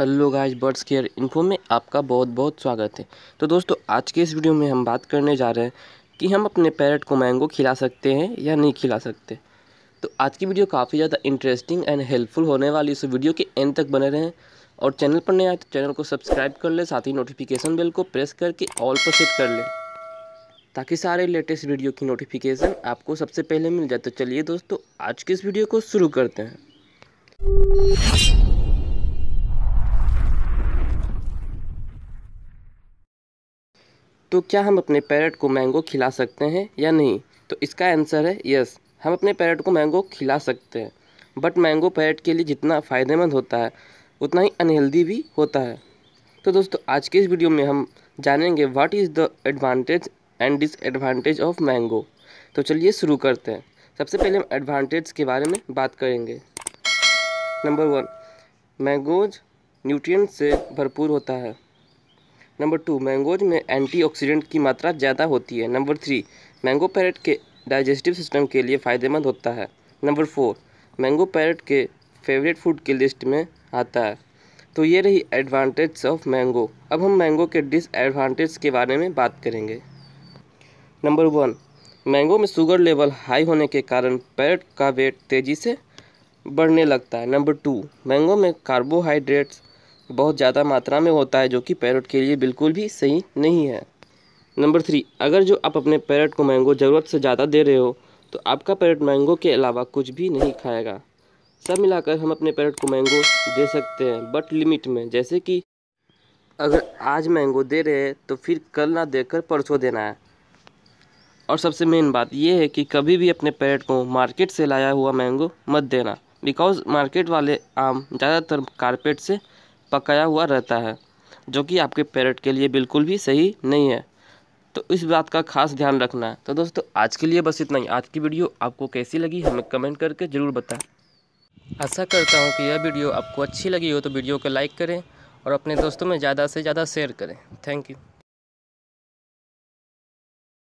hello guys birds care info में आपका बहुत बहुत स्वागत है तो दोस्तों आज के इस वीडियो में हम बात करने जा रहे हैं कि हम अपने पैरट को मैंगो खिला सकते हैं या नहीं खिला सकते तो आज की वीडियो काफ़ी ज़्यादा इंटरेस्टिंग एंड हेल्पफुल होने वाली इस वीडियो के एंड तक बने रहें और चैनल पर नहीं आए तो चैनल को सब्सक्राइब कर लें साथ ही नोटिफिकेशन बेल को प्रेस करके ऑल पर सेट कर लें ताकि सारे लेटेस्ट वीडियो की नोटिफिकेशन आपको सबसे पहले मिल जाए तो चलिए दोस्तों आज के इस वीडियो को शुरू करते हैं तो क्या हम अपने पैरट को मैंगो खिला सकते हैं या नहीं तो इसका आंसर है यस हम अपने पैरट को मैंगो खिला सकते हैं बट मैंगो पैरट के लिए जितना फ़ायदेमंद होता है उतना ही अनहेल्दी भी होता है तो दोस्तों आज के इस वीडियो में हम जानेंगे what is the advantage and disadvantage of mango तो चलिए शुरू करते हैं सबसे पहले हम एडवांटेज के बारे में बात करेंगे नंबर वन मैंगोज न्यूट्रिएंट से भरपूर होता है नंबर टू मैंगोज में एंटीऑक्सीडेंट की मात्रा ज़्यादा होती है नंबर थ्री मैंगो पैरेट के डाइजेस्टिव सिस्टम के लिए फ़ायदेमंद होता है नंबर फोर मैंगो पैरेट के फेवरेट फूड की लिस्ट में आता है तो ये रही एडवांटेज ऑफ मैंगो अब हम मैंगो के डिसएडवांटेज के बारे में बात करेंगे नंबर वन मैंगो में शुगर लेवल हाई होने के कारण पैरेट का वेट तेज़ी से बढ़ने लगता है नंबर टू मैंगो में कार्बोहाइड्रेट्स बहुत ज़्यादा मात्रा में होता है जो कि पैरट के लिए बिल्कुल भी सही नहीं है नंबर थ्री अगर जो आप अपने पैरट को मैंगो ज़रूरत से ज़्यादा दे रहे हो तो आपका पैरट मैंगो के अलावा कुछ भी नहीं खाएगा सब मिलाकर हम अपने पैरट को मैंगो दे सकते हैं बट लिमिट में जैसे कि अगर आज मैंगो दे रहे हैं तो फिर कल ना देकर परसों देना है और सबसे मेन बात यह है कि कभी भी अपने पैरट को मार्केट से लाया हुआ मैंगो मत देना बिकॉज़ मार्केट वाले आम ज़्यादातर कारपेट से पकाया हुआ रहता है जो कि आपके पैरेट के लिए बिल्कुल भी सही नहीं है तो इस बात का खास ध्यान रखना है तो दोस्तों आज के लिए बस इतना ही आज की वीडियो आपको कैसी लगी हमें कमेंट करके ज़रूर बताएं आशा करता हूँ कि यह वीडियो आपको अच्छी लगी हो तो वीडियो को लाइक करें और अपने दोस्तों में ज़्यादा से ज़्यादा शेयर करें थैंक यू